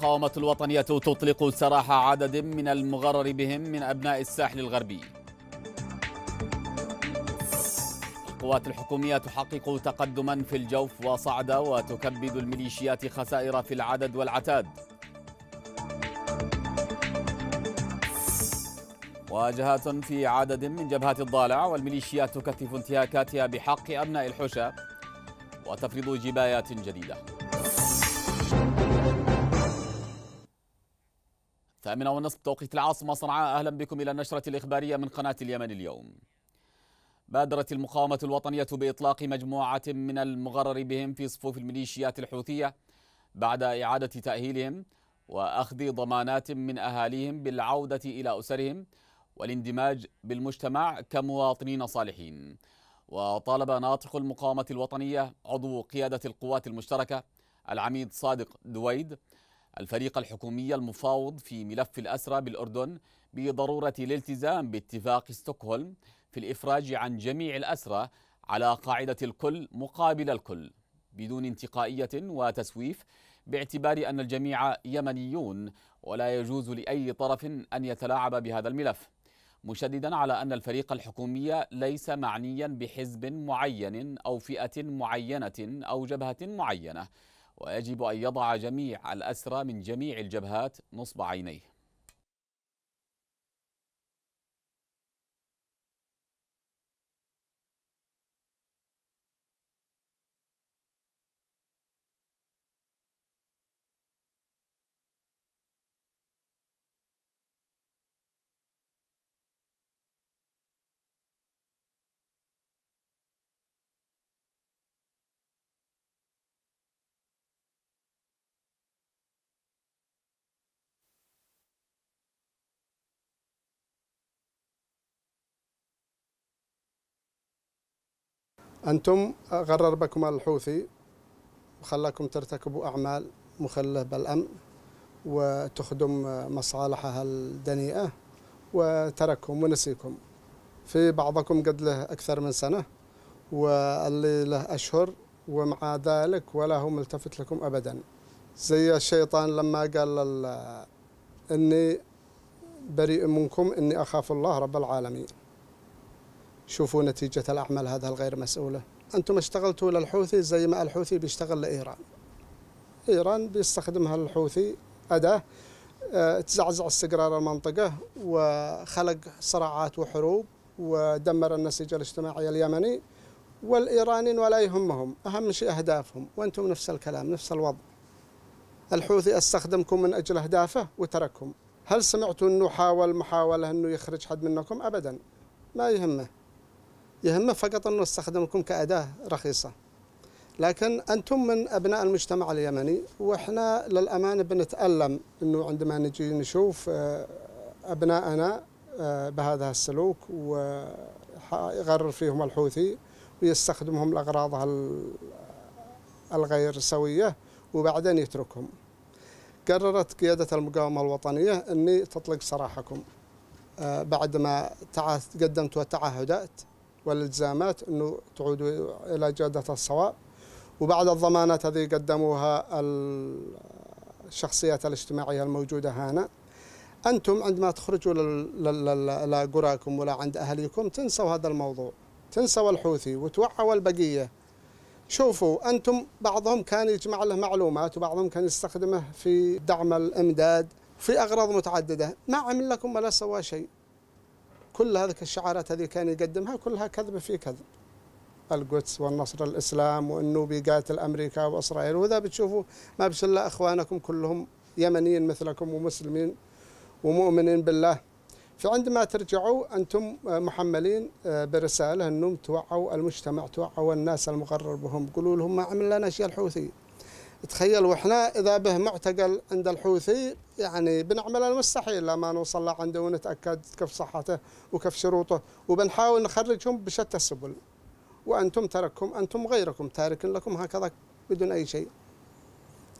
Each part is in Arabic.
المقاومة الوطنية تطلق سراح عدد من المغرر بهم من أبناء الساحل الغربي القوات الحكومية تحقق تقدما في الجوف وصعدة وتكبد الميليشيات خسائر في العدد والعتاد واجهات في عدد من جبهات الضالع والميليشيات تكثف انتهاكاتها بحق أبناء الحشا وتفرض جبايات جديدة ثامنة ونصف بتوقيت العاصمة صنعاء أهلا بكم إلى النشرة الإخبارية من قناة اليمن اليوم بادرت المقاومة الوطنية بإطلاق مجموعة من المغرر بهم في صفوف الميليشيات الحوثية بعد إعادة تأهيلهم وأخذ ضمانات من أهاليهم بالعودة إلى أسرهم والاندماج بالمجتمع كمواطنين صالحين وطالب ناطق المقاومة الوطنية عضو قيادة القوات المشتركة العميد صادق دويد الفريق الحكومي المفاوض في ملف الأسرى بالأردن بضرورة الالتزام باتفاق ستوكهولم في الإفراج عن جميع الأسرى على قاعدة الكل مقابل الكل بدون انتقائية وتسويف باعتبار أن الجميع يمنيون ولا يجوز لأي طرف أن يتلاعب بهذا الملف مشددا على أن الفريق الحكومي ليس معنيا بحزب معين أو فئة معينة أو جبهة معينة ويجب أن يضع جميع الأسرى من جميع الجبهات نصب عينيه أنتم غرر بكم الحوثي وخلاكم ترتكبوا أعمال مخلة بالأمن وتخدم مصالحها الدنيئة وترككم ونسيكم في بعضكم قد له أكثر من سنة واللي له أشهر ومع ذلك ولا هو ملتفت لكم أبدا زي الشيطان لما قال إني بريء منكم إني أخاف الله رب العالمين شوفوا نتيجة الأعمال هذا الغير مسؤولة أنتم اشتغلتوا للحوثي زي ما الحوثي بيشتغل لإيران إيران بيستخدمها الحوثي أداة آه، تزعزع استقرار المنطقة وخلق صراعات وحروب ودمر النسيج الاجتماعي اليمني والإيرانيين ولا يهمهم أهم شيء أهدافهم وأنتم نفس الكلام نفس الوضع الحوثي استخدمكم من أجل أهدافه وترككم هل سمعتوا أنه حاول محاولة أنه يخرج حد منكم أبدا ما يهمه يهمه فقط أن نستخدمكم كأداة رخيصة لكن أنتم من أبناء المجتمع اليمني وإحنا للأمانة بنتألم أنه عندما نجي نشوف آه، أبناءنا آه، بهذا السلوك ويغرر فيهم الحوثي ويستخدمهم لأغراضها الغير سوية وبعدين يتركهم قررت قيادة المقاومة الوطنية أني تطلق سراحكم آه، بعدما قدمت وتعهدات والالتزامات انه تعود الى جاده الصواب وبعض الضمانات هذه قدموها الشخصيات الاجتماعيه الموجوده هنا انتم عندما تخرجوا لقراكم ولا عند اهليكم تنسوا هذا الموضوع تنسوا الحوثي وتوعوا البقيه شوفوا انتم بعضهم كان يجمع له معلومات وبعضهم كان يستخدمه في دعم الامداد في اغراض متعدده ما عمل لكم ولا سوى شيء كل هذه الشعارات هذه كان يقدمها كلها كذب في كذب القدس والنصر الإسلام وأنه بيقاتل أمريكا وإسرائيل وإذا بتشوفوا ما بس إلا إخوانكم كلهم يمنيين مثلكم ومسلمين ومؤمنين بالله فعندما ترجعوا أنتم محملين آه، برسالة أنهم توعوا المجتمع توعوا الناس المقرر بهم قولوا لهم ما عمل لنا شيء الحوثي تخيل واحنا اذا به معتقل عند الحوثي يعني بنعمل المستحيل لما نوصل له عنده ونتاكد كيف صحته وكيف شروطه وبنحاول نخرجهم بشتى السبل وانتم ترككم انتم غيركم تارك لكم هكذا بدون اي شيء.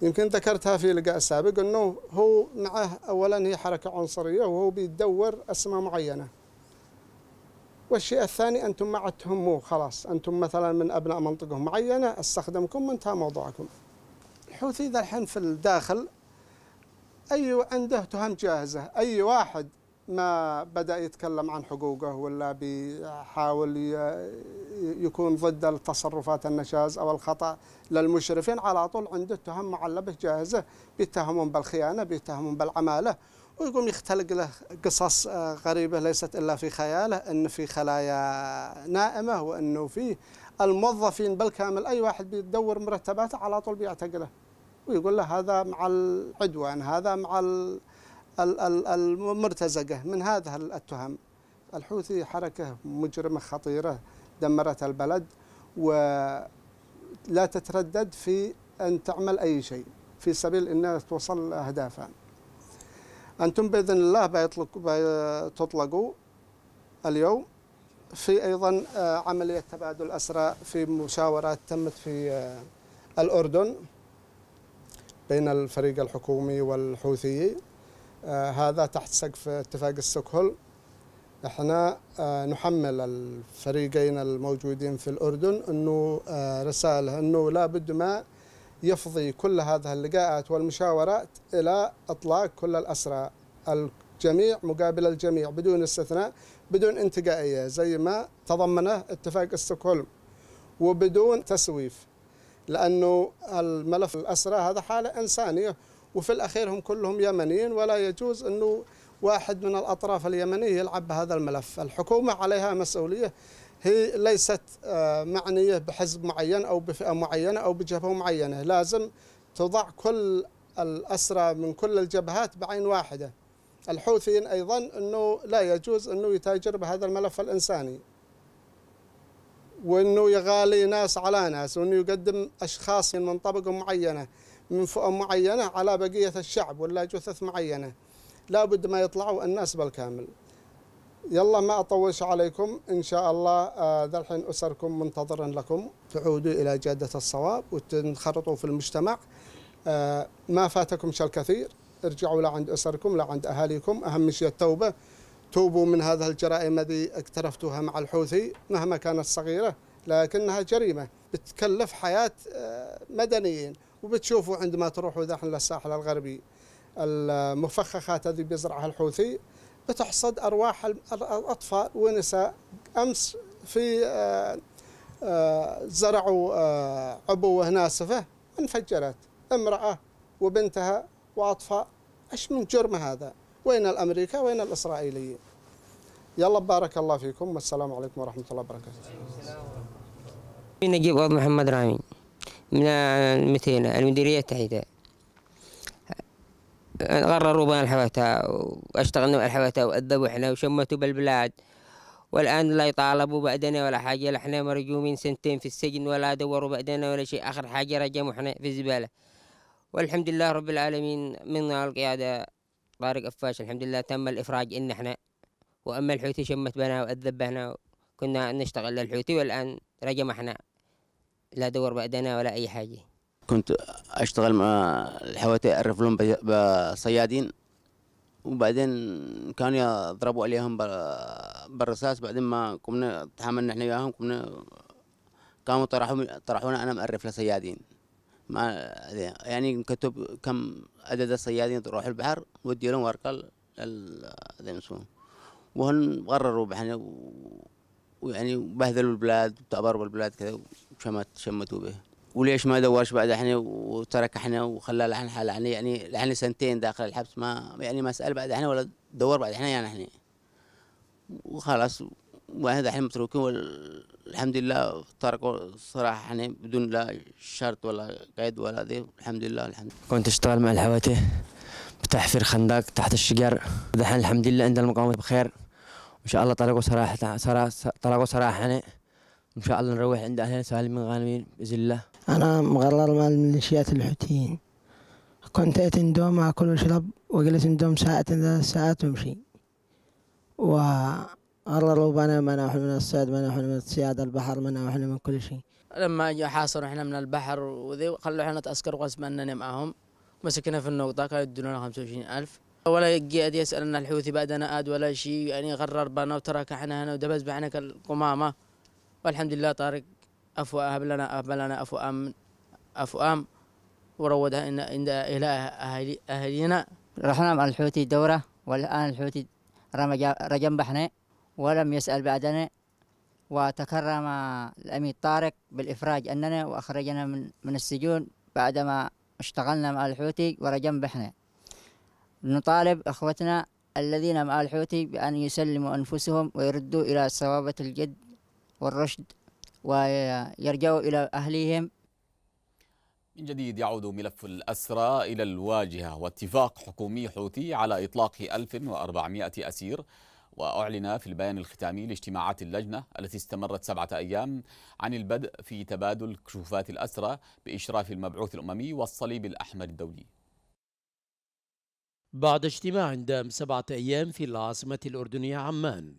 يمكن ذكرتها في لقاء سابق انه هو معه اولا هي حركه عنصريه وهو بيدور اسماء معينه. والشيء الثاني انتم ما عاد مو خلاص انتم مثلا من ابناء منطقه معينه استخدمكم وانتهى موضوعكم. الحوثي ذا الحين في الداخل أي عنده تهم جاهزة أي واحد ما بدأ يتكلم عن حقوقه ولا بيحاول يكون ضد التصرفات النشاز أو الخطأ للمشرفين على طول عنده تهم معلبة جاهزة بيتهمون بالخيانة بيتهمون بالعمالة ويقوم يختلق له قصص آه، غريبة ليست إلا في خياله أن في خلايا نائمة وأنه في الموظفين بالكامل أي واحد بيدور مرتباته على طول بيعتقله ويقول له هذا مع العدوان هذا مع المرتزقة من هذه التهم الحوثي حركة مجرمة خطيرة دمرت البلد ولا تتردد في أن تعمل أي شيء في سبيل أنها توصل لأهدافها أنتم بإذن الله بيطلق بتطلقوا اليوم في أيضا آه، عملية تبادل أسرى في مشاورات تمت في آه، الأردن بين الفريق الحكومي والحوثي آه، هذا تحت سقف اتفاق السكهل احنا آه، نحمل الفريقين الموجودين في الأردن أنه آه، رسالة أنه لا بد ما يفضي كل هذه اللقاءات والمشاورات إلى إطلاق كل الأسرى الجميع مقابل الجميع بدون استثناء بدون انتقائية زي ما تضمنه اتفاق استوكهولم وبدون تسويف لأنه الملف الأسرى هذا حالة إنسانية وفي الأخير هم كلهم يمنيين ولا يجوز أنه واحد من الأطراف اليمنية يلعب بهذا الملف الحكومة عليها مسؤولية هي ليست آه، معنية بحزب معين أو بفئة معينة أو بجبهة معينة لازم تضع كل الأسرى من كل الجبهات بعين واحدة الحوثيين أيضا أنه لا يجوز أنه يتاجر بهذا الملف الإنساني وانه يغالي ناس على ناس وانه يقدم اشخاص من طبقه معينه من فئه معينه على بقيه الشعب ولا جثث معينه لابد ما يطلعوا الناس بالكامل يلا ما اطولش عليكم ان شاء الله آه، ذا آه الحين اسركم منتظرا لكم تعودوا الى جاده الصواب وتنخرطوا في المجتمع آه ما فاتكم شيء الكثير ارجعوا لعند اسركم لعند اهاليكم اهم شيء التوبه توبوا من هذه الجرائم التي اقترفتوها مع الحوثي مهما كانت صغيرة لكنها جريمة بتكلف حياة آه، مدنيين وبتشوفوا عندما تروحوا دحين للساحل الغربي المفخخات هذه بيزرعها الحوثي بتحصد أرواح الأطفال ونساء أمس في آه، آه، زرعوا عبوة ناسفة انفجرت امرأة وبنتها وأطفال ايش من جرم هذا وين الأمريكا وين الإسرائيليين يلا بارك الله فيكم والسلام عليكم ورحمة الله وبركاته نجيب ابو محمد رامي من المثينة المديرية التحيدة غرروا بنا الحواتة واشتغلنا مع الحواتة وأذبوا إحنا وشمتوا بالبلاد والآن لا يطالبوا بعدنا ولا حاجة إحنا مرجومين سنتين في السجن ولا دوروا بعدنا ولا شيء آخر حاجة رجموا إحنا في الزبالة والحمد لله رب العالمين من القيادة طارق قفاش الحمد لله تم الافراج ان احنا واما الحوثي شمت بنا واذبنا كنا نشتغل للحوثي والان رجم احنا لا دور بعدنا ولا اي حاجه كنت اشتغل مع الحوثي لهم بصيادين وبعدين كانوا يضربوا عليهم بالرصاص بعدين ما قمنا تحاملنا احنا وياهم قمنا قاموا طرحوا طرحونا انا مقرف لصيادين ما يعني كتب كم عدد الصيادين تروح البحر ودي لهم ورقه للمسؤول وهن غرروا بحنا ويعني بهذلوا البلاد وتعبروا البلاد كذا وشمت شمتوا به وليش ما دورش بعد احنا وترك احنا وخلى لحن حال احنا يعني لحن سنتين داخل الحبس ما يعني ما سأل بعد احنا ولا دور بعد احنا يعني احنا وخلاص واحد احنا متروكين الحمد لله تركوا صراحة يعني بدون لا شرط ولا قيد ولا ذي الحمد لله الحمد لله. كنت أشتغل مع الحواتي بتحفير خندق تحت الشجر دحين الحمد لله عند المقاومة بخير وإن شاء الله طلقوا صراحة طلقوا صراحة يعني إن شاء الله نروح عند أهلنا سالمين غانمين بإذن الله أنا مغرر مع الميليشيات الحوثيين كنت اتن دوم أكل وأشرب وأجلس دوم ساعة ثلاث ساعات وأمشي و أرى ربنا ما نحن من الصيد ما نحن من الصياد البحر ما نحن من كل شيء لما جاء حاصروا احنا من البحر وذي خلوا احنا نتأسكر غصبا معهم مسكنا في النقطة كانوا يدونا 25000 ألف ولا قاعد يسألنا الحوثي بعدنا آد ولا شيء يعني غرر بنا وترك احنا هنا ودبز بحنا القمامة والحمد لله طارق أفو أهب لنا أهب لنا أفو ام أفو أم ان عند إلى أهلي أهلينا رحنا مع الحوثي دورة والآن الحوثي رمى رجم بحنا ولم يسأل بعدنا وتكرم الأمير طارق بالإفراج أننا وأخرجنا من, من السجون بعدما اشتغلنا مع الحوثي ورجم بحنا نطالب أخوتنا الذين مع الحوثي بأن يسلموا أنفسهم ويردوا إلى صوابة الجد والرشد ويرجعوا إلى أهليهم من جديد يعود ملف الأسرى إلى الواجهة واتفاق حكومي حوثي على إطلاق 1400 أسير وأعلن في البيان الختامي لاجتماعات اللجنة التي استمرت سبعة أيام عن البدء في تبادل كشوفات الأسرى بإشراف المبعوث الأممي والصليب الأحمر الدولي بعد اجتماع دام سبعة أيام في العاصمة الأردنية عمان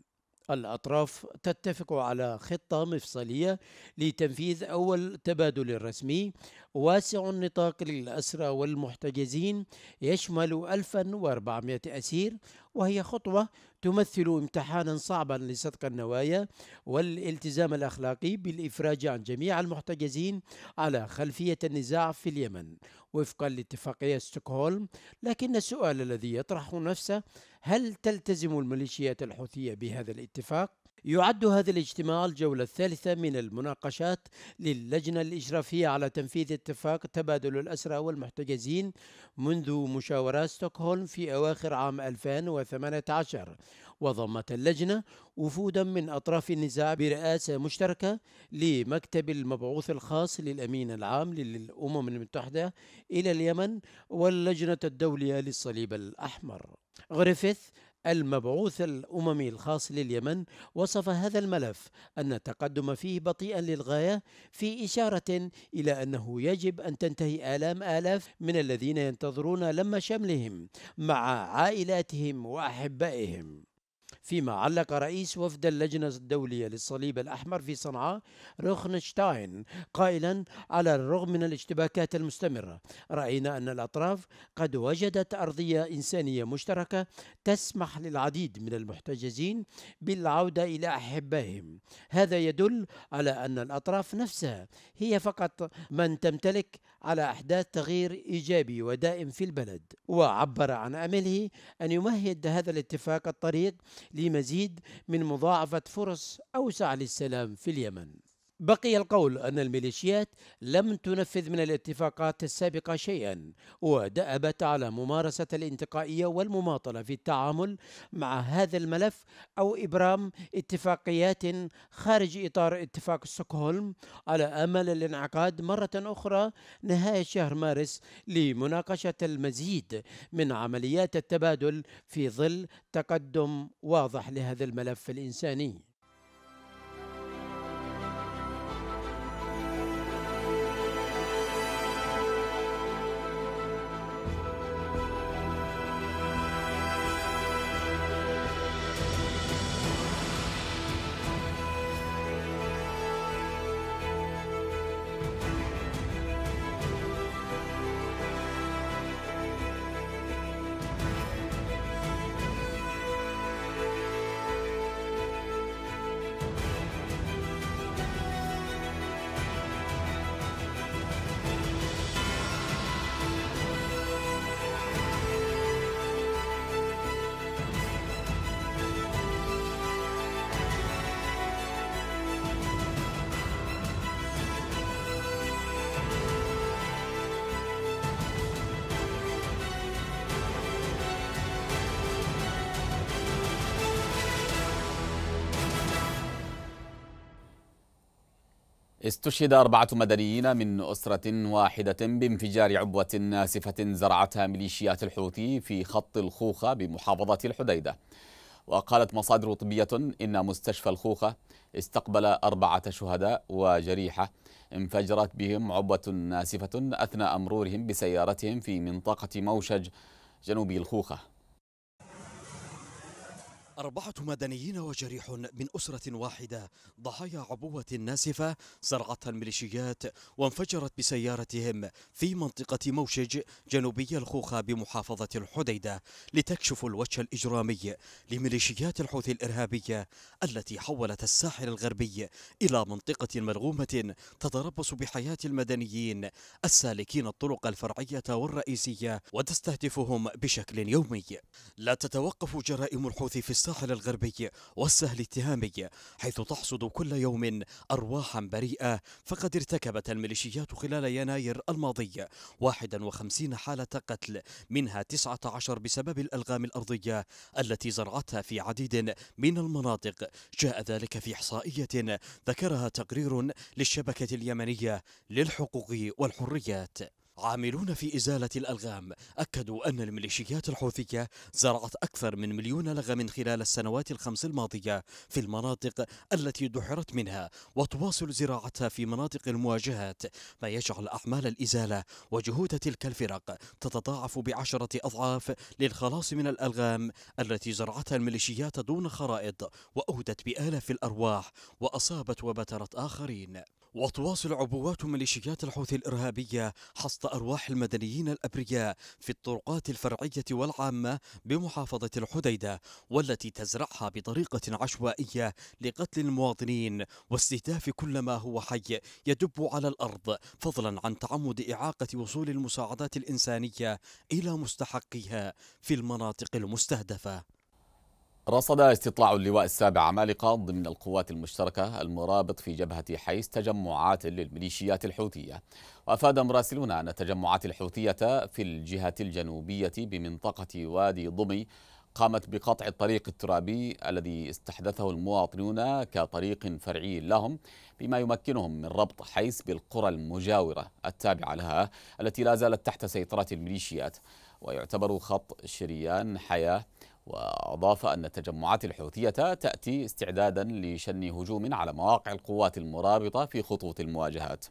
الأطراف تتفق على خطة مفصلية لتنفيذ أول تبادل رسمي واسع النطاق للأسرى والمحتجزين يشمل 1400 أسير وهي خطوة تمثل امتحانا صعبا لصدق النوايا والالتزام الأخلاقي بالإفراج عن جميع المحتجزين على خلفية النزاع في اليمن وفقا لاتفاقية ستوكهولم لكن السؤال الذي يطرح نفسه هل تلتزم الميليشيات الحوثية بهذا الاتفاق؟ يعد هذا الاجتماع الجولة الثالثة من المناقشات للجنة الإشرافية على تنفيذ اتفاق تبادل الأسرى والمحتجزين منذ مشاورات ستوكهولم في أواخر عام 2018 وضمت اللجنة وفودا من أطراف النزاع برئاسة مشتركة لمكتب المبعوث الخاص للأمين العام للأمم المتحدة إلى اليمن واللجنة الدولية للصليب الأحمر غريفيث المبعوث الأممي الخاص لليمن وصف هذا الملف أن التقدم فيه بطيئا للغاية في إشارة إلى أنه يجب أن تنتهي آلام آلاف من الذين ينتظرون لم شملهم مع عائلاتهم وأحبائهم فيما علق رئيس وفد اللجنة الدولية للصليب الأحمر في صنعاء روخنشتاين قائلا على الرغم من الاشتباكات المستمرة رأينا أن الأطراف قد وجدت أرضية إنسانية مشتركة تسمح للعديد من المحتجزين بالعودة إلى أحبائهم هذا يدل على أن الأطراف نفسها هي فقط من تمتلك على أحداث تغيير إيجابي ودائم في البلد وعبر عن أمله أن يمهد هذا الاتفاق الطريق لمزيد من مضاعفة فرص أوسع للسلام في اليمن بقي القول أن الميليشيات لم تنفذ من الاتفاقات السابقة شيئا ودأبت على ممارسة الانتقائية والمماطلة في التعامل مع هذا الملف أو إبرام اتفاقيات خارج إطار اتفاق ستوكهولم على أمل الانعقاد مرة أخرى نهاية شهر مارس لمناقشة المزيد من عمليات التبادل في ظل تقدم واضح لهذا الملف الإنساني استشهد أربعة مدنيين من أسرة واحدة بانفجار عبوة ناسفة زرعتها ميليشيات الحوثي في خط الخوخة بمحافظة الحديدة وقالت مصادر طبية إن مستشفى الخوخة استقبل أربعة شهداء وجريحة انفجرت بهم عبوة ناسفة أثناء مرورهم بسيارتهم في منطقة موشج جنوب الخوخة أربعة مدنيين وجريح من أسرة واحدة ضحايا عبوة ناسفة سرعتها الميليشيات وانفجرت بسيارتهم في منطقة موشج جنوبي الخوخة بمحافظة الحديدة لتكشف الوجه الإجرامي لميليشيات الحوثي الإرهابية التي حولت الساحل الغربي إلى منطقة ملغومة تتربص بحياة المدنيين السالكين الطرق الفرعية والرئيسية وتستهدفهم بشكل يومي لا تتوقف جرائم الحوثي في الساحل الساحل الغربي والسهل التهامي حيث تحصد كل يوم أرواحا بريئة فقد ارتكبت الميليشيات خلال يناير الماضي 51 حالة قتل منها 19 بسبب الألغام الأرضية التي زرعتها في عديد من المناطق جاء ذلك في إحصائية ذكرها تقرير للشبكة اليمنية للحقوق والحريات عاملون في إزالة الألغام أكدوا أن الميليشيات الحوثية زرعت أكثر من مليون لغم خلال السنوات الخمس الماضية في المناطق التي دحرت منها وتواصل زراعتها في مناطق المواجهات ما يجعل أعمال الإزالة وجهود تلك الفرق تتضاعف بعشرة أضعاف للخلاص من الألغام التي زرعتها الميليشيات دون خرائط وأودت بآلاف الأرواح وأصابت وبترت آخرين وتواصل عبوات ميليشيات الحوثي الإرهابية حصد أرواح المدنيين الأبرياء في الطرقات الفرعية والعامة بمحافظة الحديدة والتي تزرعها بطريقة عشوائية لقتل المواطنين واستهداف كل ما هو حي يدب على الأرض فضلا عن تعمد إعاقة وصول المساعدات الإنسانية إلى مستحقيها في المناطق المستهدفة رصد استطلاع اللواء السابع عمالقة ضمن القوات المشتركة المرابط في جبهة حيس تجمعات للميليشيات الحوثية وأفاد مراسلون أن تجمعات الحوثية في الجهة الجنوبية بمنطقة وادي ضمي قامت بقطع الطريق الترابي الذي استحدثه المواطنون كطريق فرعي لهم بما يمكنهم من ربط حيس بالقرى المجاورة التابعة لها التي لا زالت تحت سيطرة الميليشيات ويعتبر خط شريان حياة وأضاف أن التجمعات الحوثية تأتي استعدادا لشن هجوم على مواقع القوات المرابطة في خطوط المواجهات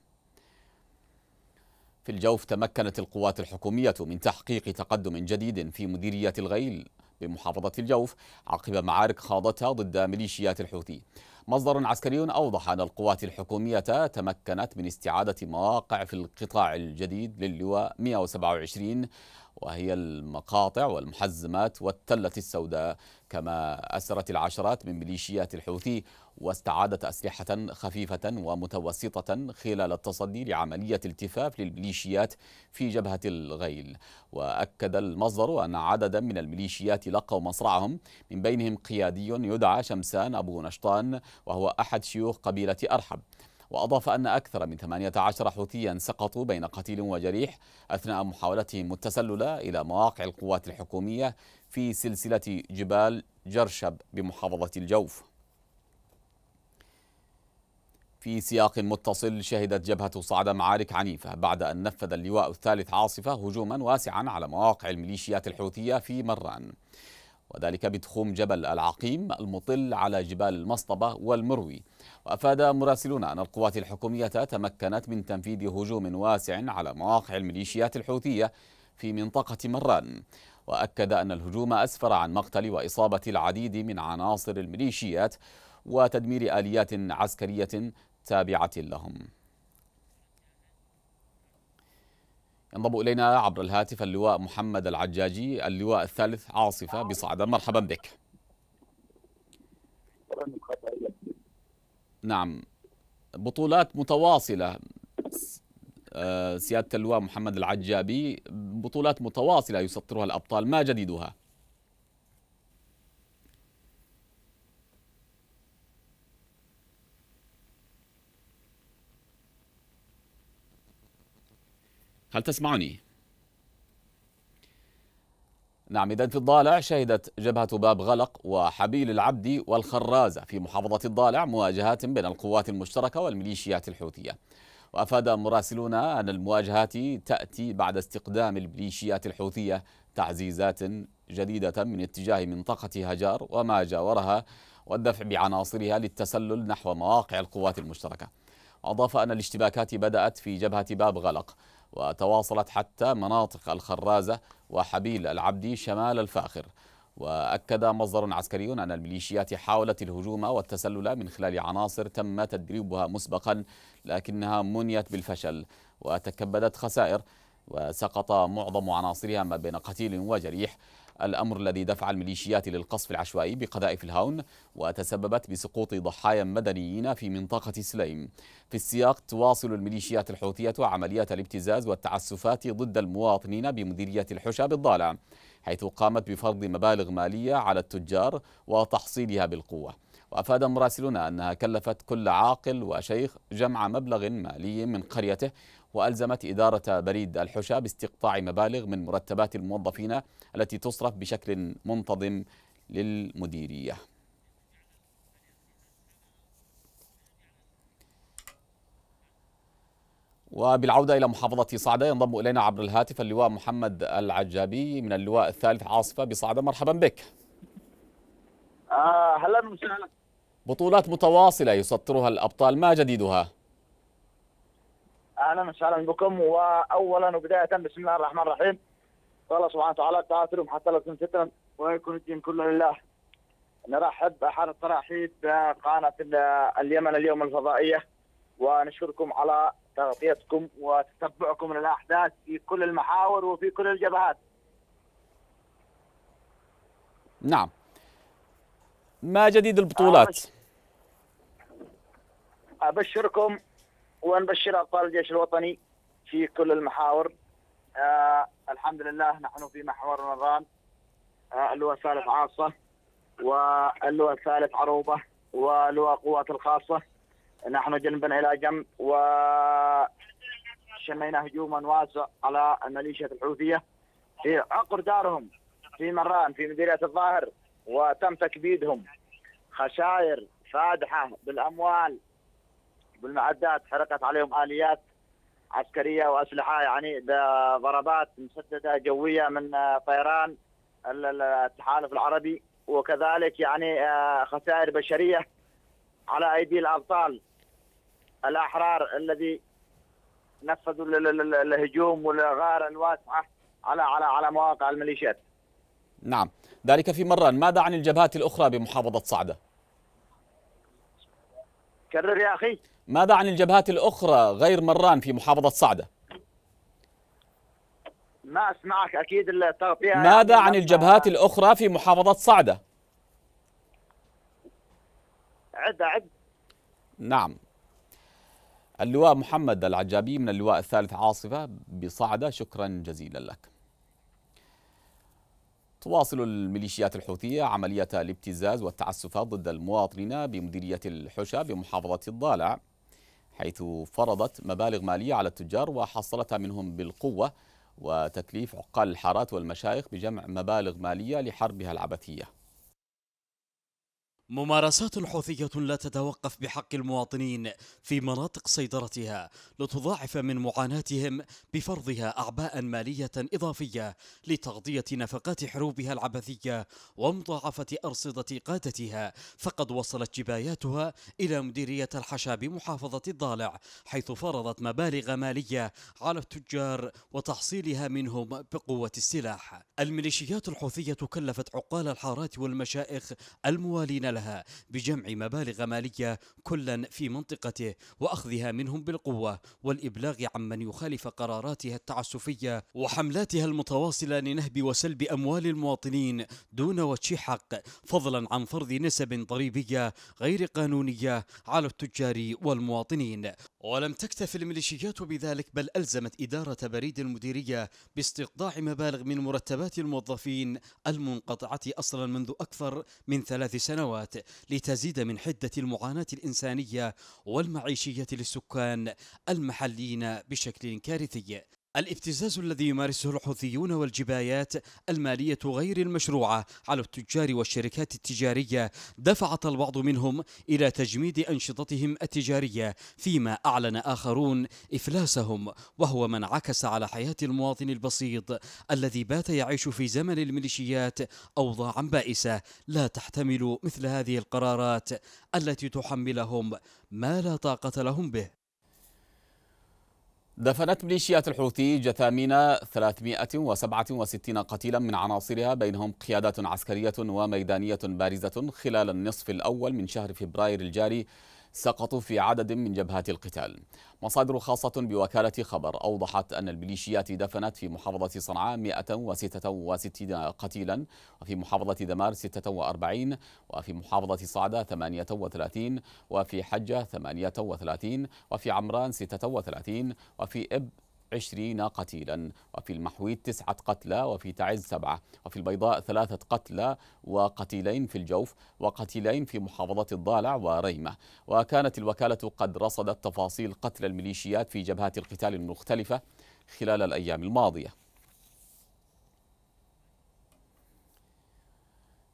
في الجوف تمكنت القوات الحكومية من تحقيق تقدم جديد في مديرية الغيل بمحافظة الجوف عقب معارك خاضتها ضد ميليشيات الحوثي مصدر عسكري أوضح أن القوات الحكومية تمكنت من استعادة مواقع في القطاع الجديد للواء 127 وهي المقاطع والمحزمات والتلة السوداء كما أسرت العشرات من ميليشيات الحوثي واستعادت أسلحة خفيفة ومتوسطة خلال التصدي لعملية التفاف للميليشيات في جبهة الغيل وأكد المصدر أن عددا من الميليشيات لقوا مصرعهم من بينهم قيادي يدعى شمسان أبو نشطان وهو أحد شيوخ قبيلة أرحب وأضاف أن أكثر من 18 حوثيا سقطوا بين قتيل وجريح أثناء محاولتهم التسلل إلى مواقع القوات الحكومية في سلسلة جبال جرشب بمحافظة الجوف في سياق متصل شهدت جبهة صعدة معارك عنيفة بعد أن نفذ اللواء الثالث عاصفة هجوما واسعا على مواقع الميليشيات الحوثية في مران وذلك بتخوم جبل العقيم المطل على جبال المصطبة والمروي وأفاد مراسلون أن القوات الحكومية تمكنت من تنفيذ هجوم واسع على مواقع الميليشيات الحوثية في منطقة مران وأكد أن الهجوم أسفر عن مقتل وإصابة العديد من عناصر الميليشيات وتدمير آليات عسكرية تابعة لهم ينضم إلينا عبر الهاتف اللواء محمد العجاجي اللواء الثالث عاصفة بصعدة مرحبا بك نعم بطولات متواصلة آه، سيادة اللواء محمد العجابي بطولات متواصلة يسطرها الأبطال ما جديدها؟ هل تسمعني؟ نعم إذا في الضالع شهدت جبهة باب غلق وحبيل العبد والخرازة في محافظة الضالع مواجهات بين القوات المشتركة والميليشيات الحوثية وأفاد مراسلونا أن المواجهات تأتي بعد استقدام الميليشيات الحوثية تعزيزات جديدة من اتجاه منطقة هجار وما جاورها والدفع بعناصرها للتسلل نحو مواقع القوات المشتركة أضاف أن الاشتباكات بدأت في جبهة باب غلق وتواصلت حتى مناطق الخرازة وحبيل العبدي شمال الفاخر وأكد مصدر عسكري أن الميليشيات حاولت الهجوم والتسلل من خلال عناصر تم تدريبها مسبقا لكنها منيت بالفشل وتكبدت خسائر وسقط معظم عناصرها ما بين قتيل وجريح الأمر الذي دفع الميليشيات للقصف العشوائي بقذائف الهاون وتسببت بسقوط ضحايا مدنيين في منطقة سليم في السياق تواصل الميليشيات الحوثية عمليات الابتزاز والتعسفات ضد المواطنين بمديرية الحشا بالضالع حيث قامت بفرض مبالغ مالية على التجار وتحصيلها بالقوة وأفاد مراسلنا أنها كلفت كل عاقل وشيخ جمع مبلغ مالي من قريته وألزمت إدارة بريد الحشا باستقطاع مبالغ من مرتبات الموظفين التي تصرف بشكل منتظم للمديرية وبالعودة إلى محافظة صعدة ينضم إلينا عبر الهاتف اللواء محمد العجابي من اللواء الثالث عاصفة بصعدة مرحبا بك آه، أهلا هلا وسهلا بطولات متواصلة يسطرها الأبطال ما جديدها؟ اهلا وسهلا بكم واولا وبدايه بسم الله الرحمن الرحيم قال سبحانه وتعالى قاتلهم حتى لا تكون فتنه ويكون الدين كله لله نرحب حارة ترحيب بقناه اليمن اليوم الفضائيه ونشكركم على تغطيتكم وتتبعكم للاحداث في كل المحاور وفي كل الجبهات. نعم. ما جديد البطولات؟ ابشركم ونبشر ابطال الجيش الوطني في كل المحاور آه الحمد لله نحن في محور رمضان آه اللواء الثالث عاصه واللواء الثالث عروبه ولواء قوات الخاصه نحن جنبا الى جنب و شنينا هجوما واسع على الميليشيا الحوثيه في عقر دارهم في مران في مديريه الظاهر وتم تكبيدهم خشاير فادحه بالاموال بالمعدات حرقت عليهم اليات عسكريه واسلحه يعني ضربات مسدده جويه من آه، طيران التحالف العربي وكذلك يعني آه، خسائر بشريه على ايدي الابطال الاحرار الذي نفذوا الهجوم والغاره الواسعه على على على مواقع الميليشيات. نعم، ذلك في مران، ماذا عن الجبهات الاخرى بمحافظه صعده؟ كرر يا أخي ماذا عن الجبهات الأخرى غير مران في محافظة صعدة؟ ما أسمعك أكيد التغطية ماذا عن الجبهات الأخرى في محافظة صعدة؟ عد عد نعم اللواء محمد العجابي من اللواء الثالث عاصفة بصعدة شكرا جزيلا لك تواصل الميليشيات الحوثية عملية الابتزاز والتعسفات ضد المواطنين بمديرية الحشا بمحافظة الضالع حيث فرضت مبالغ مالية على التجار وحصلتها منهم بالقوة وتكليف عقال الحارات والمشايخ بجمع مبالغ مالية لحربها العبثية ممارسات حوثية لا تتوقف بحق المواطنين في مناطق سيطرتها لتضاعف من معاناتهم بفرضها أعباء مالية إضافية لتغطية نفقات حروبها العبثية ومضاعفة أرصدة قادتها فقد وصلت جباياتها إلى مديرية الحشا بمحافظة الضالع حيث فرضت مبالغ مالية على التجار وتحصيلها منهم بقوة السلاح الميليشيات الحوثية كلفت عقال الحارات والمشائخ الموالين لها لها بجمع مبالغ مالية كلا في منطقته وأخذها منهم بالقوة والإبلاغ عمن يخالف قراراتها التعسفية وحملاتها المتواصلة لنهب وسلب أموال المواطنين دون وجه حق فضلا عن فرض نسب ضريبية غير قانونية على التجار والمواطنين ولم تكتف الميليشيات بذلك بل ألزمت إدارة بريد المديرية باستقطاع مبالغ من مرتبات الموظفين المنقطعة أصلا منذ أكثر من ثلاث سنوات لتزيد من حدة المعاناة الإنسانية والمعيشية للسكان المحليين بشكل كارثي الابتزاز الذي يمارسه الحوثيون والجبايات المالية غير المشروعة على التجار والشركات التجارية دفعت البعض منهم إلى تجميد أنشطتهم التجارية فيما أعلن آخرون إفلاسهم وهو ما انعكس على حياة المواطن البسيط الذي بات يعيش في زمن الميليشيات أوضاعا بائسة لا تحتمل مثل هذه القرارات التي تحملهم ما لا طاقة لهم به دفنت ميليشيات الحوثي جثامين 367 قتيلا من عناصرها بينهم قيادات عسكرية وميدانية بارزة خلال النصف الأول من شهر فبراير الجاري سقطوا في عدد من جبهات القتال مصادر خاصة بوكالة خبر أوضحت أن الميليشيات دفنت في محافظة صنعاء 166 قتيلا وفي محافظة دمار 46 وفي محافظة صعدة 38 وفي حجة 38 وفي عمران 36 وفي إب عشرين قتيلا وفي المحويت تسعة قتلى وفي تعز سبعة وفي البيضاء ثلاثة قتلى وقتيلين في الجوف وقتيلين في محافظة الضالع وريمة وكانت الوكالة قد رصدت تفاصيل قتل الميليشيات في جبهات القتال المختلفة خلال الأيام الماضية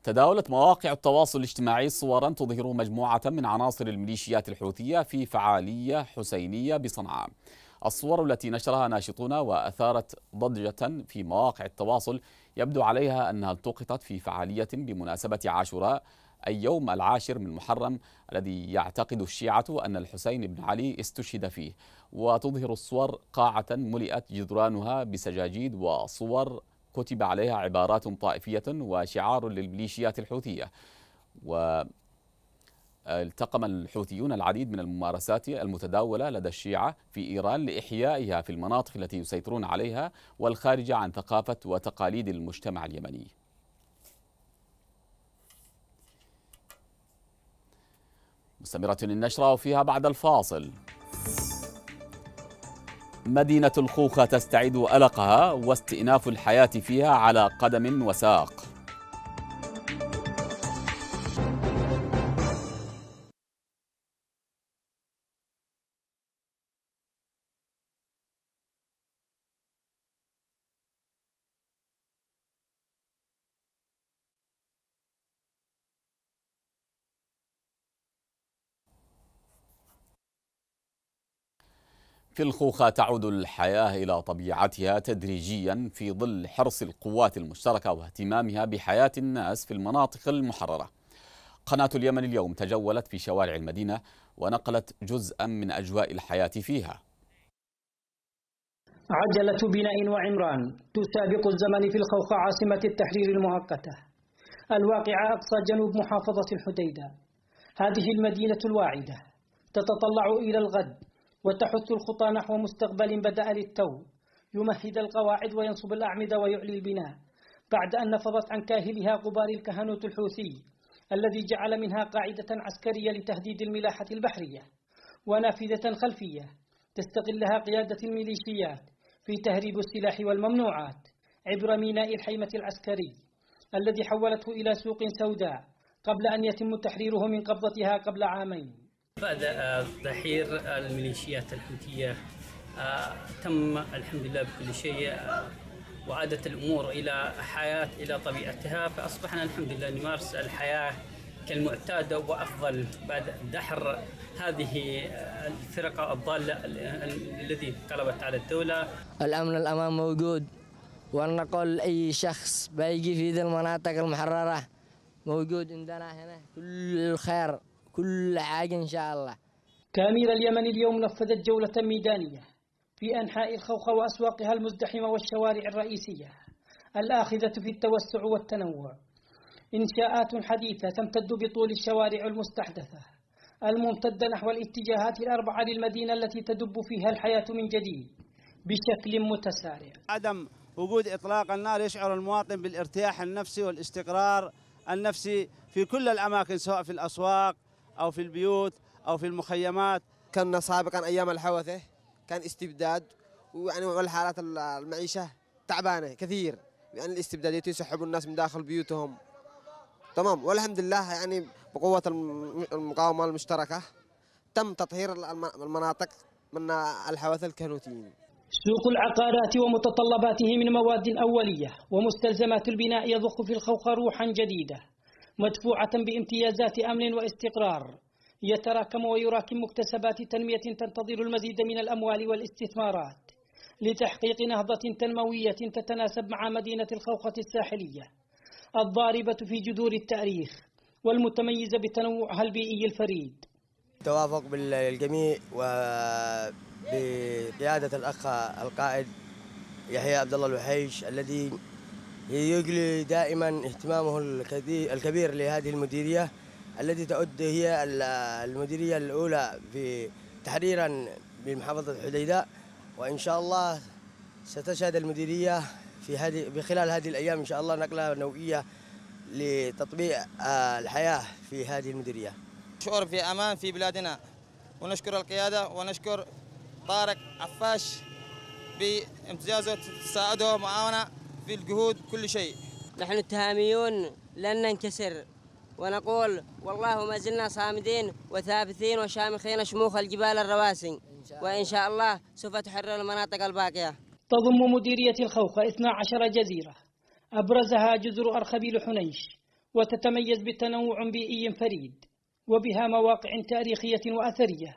تداولت مواقع التواصل الاجتماعي صورا تظهر مجموعة من عناصر الميليشيات الحوثية في فعالية حسينية بصنعاء الصور التي نشرها ناشطون وأثارت ضجة في مواقع التواصل يبدو عليها أنها التقطت في فعالية بمناسبة عاشوراء أي يوم العاشر من محرم الذي يعتقد الشيعة أن الحسين بن علي استشهد فيه وتظهر الصور قاعة ملئت جدرانها بسجاجيد وصور كتب عليها عبارات طائفية وشعار للميليشيات الحوثية و التقم الحوثيون العديد من الممارسات المتداولة لدى الشيعة في إيران لإحيائها في المناطق التي يسيطرون عليها والخارجة عن ثقافة وتقاليد المجتمع اليمني مستمرة النشرة وفيها بعد الفاصل مدينة الخوخة تستعيد ألقها واستئناف الحياة فيها على قدم وساق في الخوخة تعود الحياة إلى طبيعتها تدريجيا في ظل حرص القوات المشتركة واهتمامها بحياة الناس في المناطق المحررة. قناة اليمن اليوم تجولت في شوارع المدينة ونقلت جزءا من أجواء الحياة فيها. عجلة بناء وعمران تسابق الزمن في الخوخة عاصمة التحرير المؤقتة الواقعة أقصى جنوب محافظة الحديدة هذه المدينة الواعدة تتطلع إلى الغد وتحث الخطى نحو مستقبل بدأ للتو يمهد القواعد وينصب الأعمدة ويعلي البناء بعد أن نفضت عن كاهلها غبار الكهنوت الحوثي الذي جعل منها قاعدة عسكرية لتهديد الملاحة البحرية ونافذة خلفية تستغلها قيادة الميليشيات في تهريب السلاح والممنوعات عبر ميناء الحيمة العسكري الذي حولته إلى سوق سوداء قبل أن يتم تحريره من قبضتها قبل عامين بعد ظهير الميليشيات الحوثية آه، تم الحمد لله بكل شيء آه، وعادت الأمور إلى حياة إلى طبيعتها فأصبحنا الحمد لله نمارس الحياة كالمعتادة وأفضل بعد دحر هذه آه، الفرقة الضالة الذي انقلبت على الدولة الأمن الأمام موجود ولنقل أي شخص بيجي في ذي المناطق المحررة موجود عندنا هنا كل الخير كل حاجة إن شاء الله كاميرا اليمن اليوم نفذت جولة ميدانية في أنحاء الخوخة وأسواقها المزدحمة والشوارع الرئيسية الآخذة في التوسع والتنوع إنشاءات حديثة تمتد بطول الشوارع المستحدثة الممتدة نحو الاتجاهات الأربعة للمدينة التي تدب فيها الحياة من جديد بشكل متسارع عدم وجود إطلاق النار يشعر المواطن بالارتياح النفسي والاستقرار النفسي في كل الأماكن سواء في الأسواق أو في البيوت أو في المخيمات كنا سابقا أيام الحوثة كان استبداد ويعني والحالات المعيشة تعبانة كثير يعني الاستبدادية يسحبوا الناس من داخل بيوتهم تمام والحمد لله يعني بقوة المقاومة المشتركة تم تطهير المناطق من الحوثة الكهنوتيين سوق العقارات ومتطلباته من مواد أولية ومستلزمات البناء يضخ في الخوخ روحا جديدة مدفوعة بامتيازات أمن واستقرار يتراكم ويراكم مكتسبات تنمية تنتظر المزيد من الأموال والاستثمارات لتحقيق نهضة تنموية تتناسب مع مدينة الخوخة الساحلية الضاربة في جذور التاريخ والمتميزة بتنوعها البيئي الفريد توافق بالجميع وبقيادة الأخ القائد يحيى عبد الله الوحيش الذي يجلي دائما اهتمامه الكبير لهذه المديرية التي تعد هي المديرية الأولى في تحريرا بمحافظة الحديدة وإن شاء الله ستشهد المديرية في هذه بخلال هذه الأيام إن شاء الله نقلة نوعية لتطبيع آه، الحياة في هذه المديرية شعور بأمان في بلادنا ونشكر القيادة ونشكر طارق عفاش بامتيازه تساعده معاونه في الجهود كل شيء نحن التهاميون لن ننكسر ونقول والله ما زلنا صامدين وثابتين وشامخين شموخ الجبال الرواسي وإن شاء الله سوف تحرر المناطق الباقية تضم مديرية الخوخة 12 جزيرة أبرزها جزر أرخبيل حنيش وتتميز بتنوع بيئي فريد وبها مواقع تاريخية وأثرية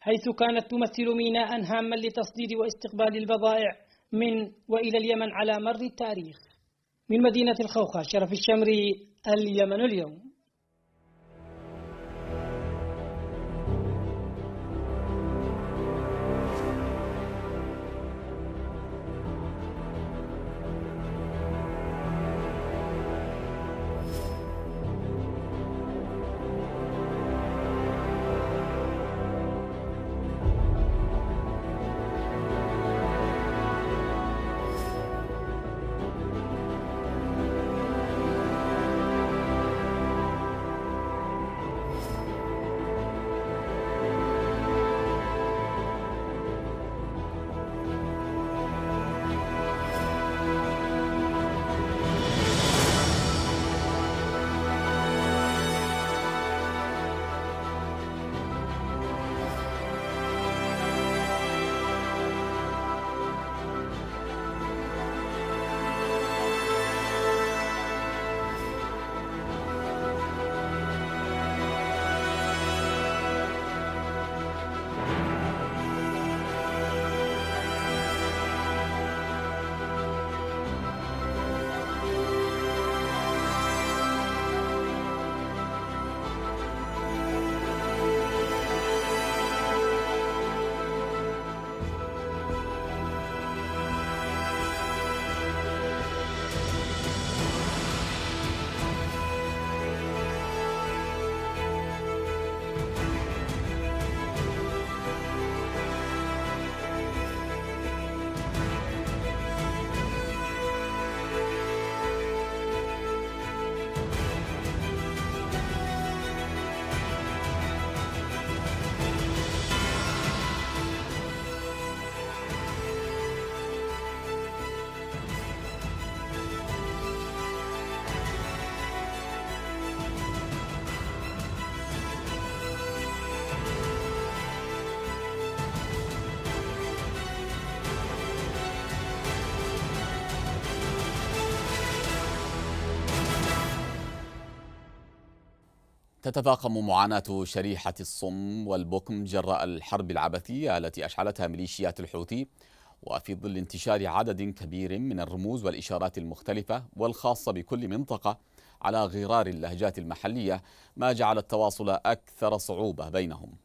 حيث كانت تمثل ميناء هاما لتصدير واستقبال البضائع من وإلى اليمن على مر التاريخ من مدينة الخوخة شرف الشمري اليمن اليوم تتفاقم معاناة شريحة الصم والبكم جراء الحرب العبثية التي أشعلتها ميليشيات الحوثي وفي ظل انتشار عدد كبير من الرموز والإشارات المختلفة والخاصة بكل منطقة على غرار اللهجات المحلية ما جعل التواصل أكثر صعوبة بينهم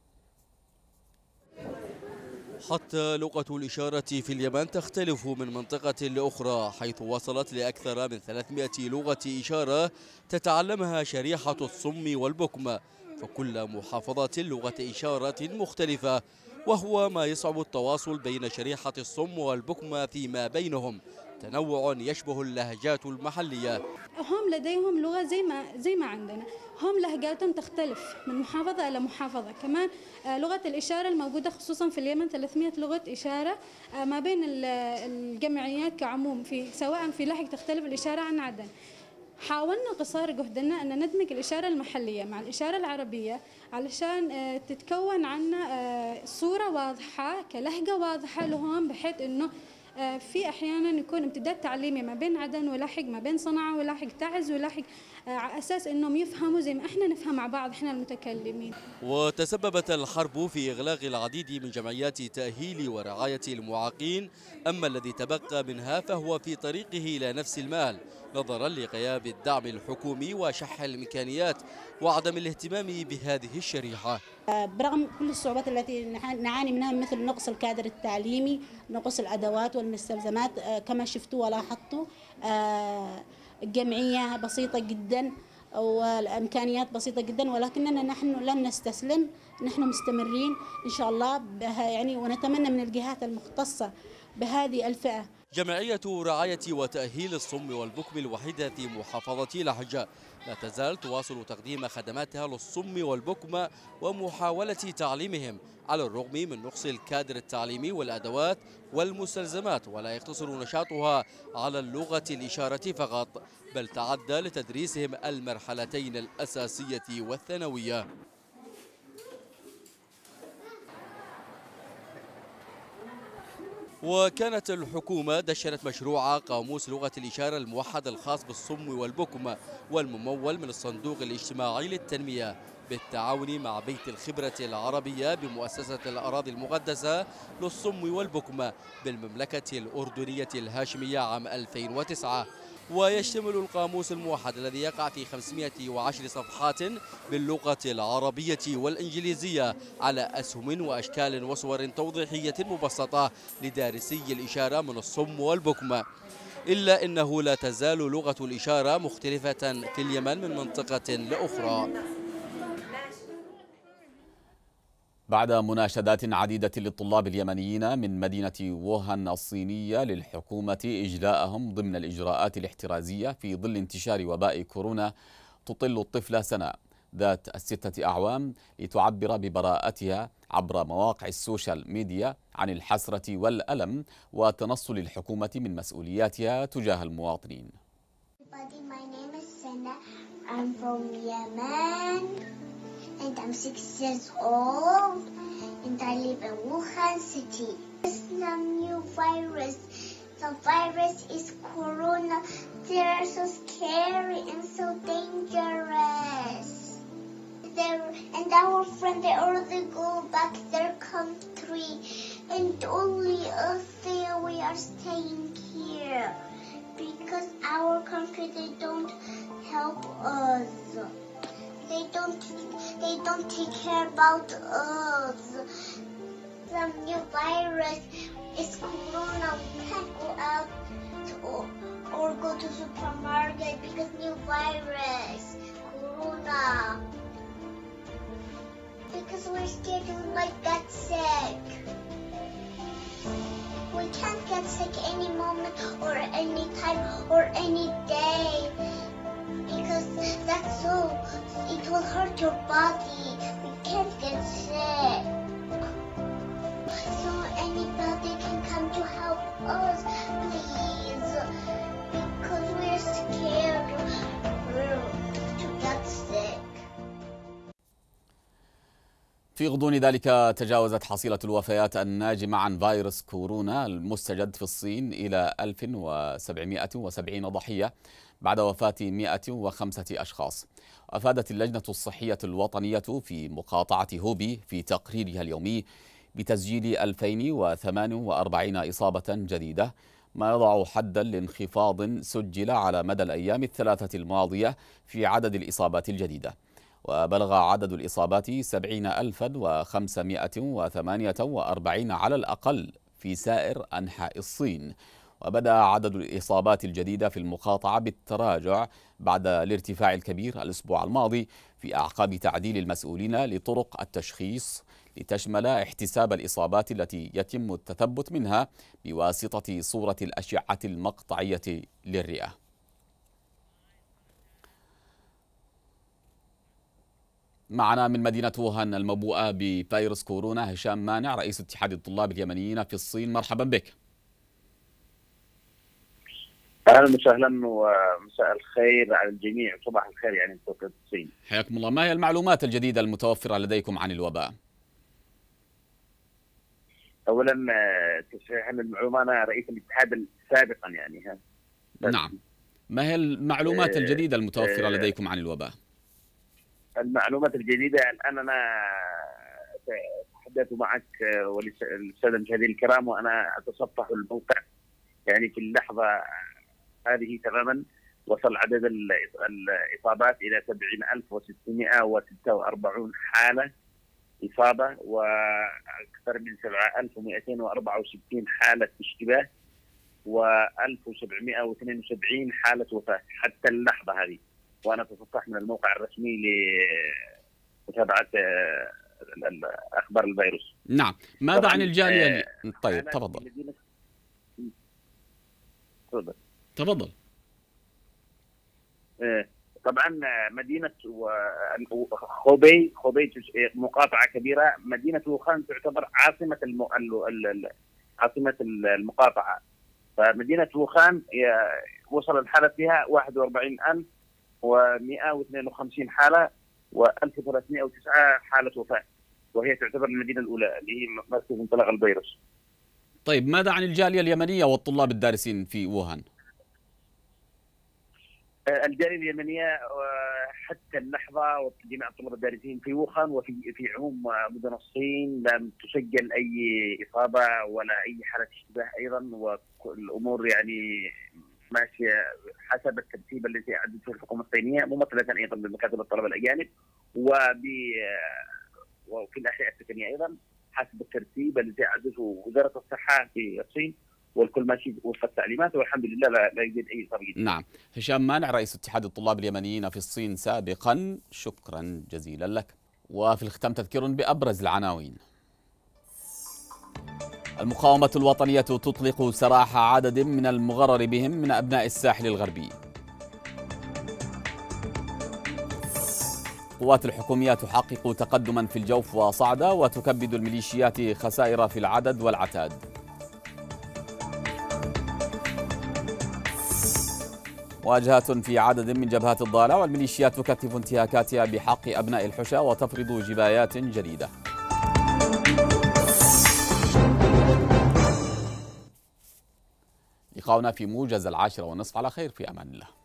حتى لغة الإشارة في اليمن تختلف من منطقة لأخرى حيث وصلت لأكثر من 300 لغة إشارة تتعلمها شريحة الصم والبكم فكل محافظة لغة إشارة مختلفة وهو ما يصعب التواصل بين شريحة الصم والبكم فيما بينهم تنوع يشبه اللهجات المحلية هم لديهم لغة زي ما, زي ما عندنا هم لهجاتهم تختلف من محافظة إلى محافظة كمان آه، لغة الإشارة الموجودة خصوصا في اليمن 300 لغة إشارة آه، ما بين الجمعيات كعموم في سواء في لهج تختلف الإشارة عن عدن حاولنا قصار جهدنا أن ندمج الإشارة المحلية مع الإشارة العربية علشان آه، تتكون عنا صورة واضحة كلهجة واضحة لهم بحيث أنه آه، في احيانا يكون امتداد تعليمي ما بين عدن ولاحق ما بين صنعاء ولاحق تعز ولاحق آه، على اساس انهم يفهموا زي ما احنا نفهم مع بعض احنا المتكلمين. وتسببت الحرب في اغلاق العديد من جمعيات تاهيل ورعايه المعاقين، اما الذي تبقى منها فهو في طريقه الى نفس المال. نظرا لغياب الدعم الحكومي وشح الإمكانيات وعدم الاهتمام بهذه الشريحة برغم كل الصعوبات التي نعاني منها مثل نقص الكادر التعليمي نقص الأدوات والمستلزمات آه، كما شفتوا ولاحظتوا الجمعية آه، بسيطة جدا والامكانيات بسيطه جدا ولكننا نحن لن نستسلم نحن مستمرين ان شاء الله يعني ونتمنى من الجهات المختصه بهذه الفئه جمعية رعاية وتأهيل الصم والبكم الوحيدة في محافظة لحج لا تزال تواصل تقديم خدماتها للصم والبكم ومحاولة تعليمهم على الرغم من نقص الكادر التعليمي والأدوات والمستلزمات ولا يقتصر نشاطها على اللغة الإشارة فقط بل تعدى لتدريسهم المرحلتين الأساسية والثانوية وكانت الحكومة دشنت مشروع قاموس لغة الإشارة الموحد الخاص بالصم والبكم والممول من الصندوق الاجتماعي للتنمية بالتعاون مع بيت الخبرة العربية بمؤسسة الأراضي المقدسة للصم والبكم بالمملكة الأردنية الهاشمية عام 2009 ويشتمل القاموس الموحد الذي يقع في 510 صفحات باللغة العربية والإنجليزية على أسهم وأشكال وصور توضيحية مبسطة لدارسي الإشارة من الصم والبكم إلا أنه لا تزال لغة الإشارة مختلفة في اليمن من منطقة لأخرى بعد مناشدات عديدة للطلاب اليمنيين من مدينة ووهان الصينية للحكومة إجلاءهم ضمن الإجراءات الاحترازية في ظل انتشار وباء كورونا تطل الطفلة سناء ذات الستة أعوام لتعبر ببراءتها عبر مواقع السوشيال ميديا عن الحسرة والألم وتنصل الحكومة من مسؤولياتها تجاه المواطنين. I'm from Yemen. and I'm six years old and I live in Wuhan city. There's a new virus. The virus is corona. They are so scary and so dangerous. They're, and our friend, they already go back their country and only us there we are staying here because our country, they don't help us. They don't they don't take care about us. the, new virus. is corona. We can't go out to, or, or go to supermarket because new virus, corona. Because we're scared we might get sick. We can't get sick any moment or any time or any day. because that's so it will hurt your body. We can't get sick. So anybody can come to help us, please, because we're scared to get sick. في غضون ذلك تجاوزت حصيلة الوفيات الناجمة عن فيروس كورونا المستجد في الصين إلى 1770 ضحية بعد وفاة 105 أشخاص أفادت اللجنة الصحية الوطنية في مقاطعة هوبي في تقريرها اليومي بتسجيل 2048 إصابة جديدة ما يضع حدا لانخفاض سجل على مدى الأيام الثلاثة الماضية في عدد الإصابات الجديدة وبلغ عدد الإصابات 70548 على الأقل في سائر أنحاء الصين وبدا عدد الاصابات الجديده في المقاطعه بالتراجع بعد الارتفاع الكبير الاسبوع الماضي في اعقاب تعديل المسؤولين لطرق التشخيص لتشمل احتساب الاصابات التي يتم التثبت منها بواسطه صوره الاشعه المقطعيه للرئه معنا من مدينة ووهان المبوءة بفيروس كورونا هشام مانع رئيس اتحاد الطلاب اليمنيين في الصين مرحبا بك اهلا وسهلا ومساء الخير على الجميع صباح الخير يعني الصين حياكم الله ما هي المعلومات الجديده المتوفره لديكم عن الوباء؟ اولا آه، تصحيح المعلومه انا رئيس الاتحاد سابقا يعني ها نعم ما هي المعلومات آه، الجديده المتوفره أه لديكم عن الوباء؟ المعلومات الجديده الان انا اتحدث معك آه، والساده المشاهدين الكرام وانا اتصفح الموقع يعني في اللحظه حاله تماما وصل عدد الإصابات إلى 70646 حالة إصابة وأكثر من 7264 حالة اشتباه و1772 حالة وفاة حتى اللحظة هذه وأنا أتصفح من الموقع الرسمي لمتابعة آه، أخبار الفيروس نعم ماذا عن الجالية آه، طيب تفضل تفضل تفضل إيه، طبعا مدينه خوبي خوبي إيه، مقاطعه كبيره مدينه ووخان تعتبر عاصمه الم... عاصمه المقاطعه فمدينه ووخان وصل الحالة فيها 41000 و152 حالة و1309 حالة وفاة وهي تعتبر المدينة الأولى اللي هي مركز انطلاق الفيروس. طيب ماذا عن الجالية اليمنية والطلاب الدارسين في ووهان؟ الجاليه اليمنيه آه، حتى اللحظه وجميع الطلاب الدارسين في ووخان وفي في عموم آه، مدن الصين لم تسجل اي اصابه ولا اي حاله اشتباه ايضا والامور يعني ماشيه حسب الترتيب الذي اعدته الحكومه الصينيه ممثله ايضا بمكاتب الطلبه الاجانب وب آه، وفي الاحياء السكنيه ايضا حسب الترتيب الذي اعدته وزاره الصحه في الصين والكل ماشي وفق التعليمات والحمد لله لا, لا يوجد اي طريق نعم، هشام مانع رئيس اتحاد الطلاب اليمنيين في الصين سابقا، شكرا جزيلا لك. وفي الختام تذكير بابرز العناوين. المقاومة الوطنية تطلق سراح عدد من المغرر بهم من أبناء الساحل الغربي القوات الحكومية تحقق تقدما في الجوف وصعدة وتكبد الميليشيات خسائر في العدد والعتاد مواجهات في عدد من جبهات الضالة والميليشيات تكثف انتهاكاتها بحق أبناء الحشا وتفرض جبايات جديدة لقاؤنا في موجز العاشرة والنصف على خير في أمان الله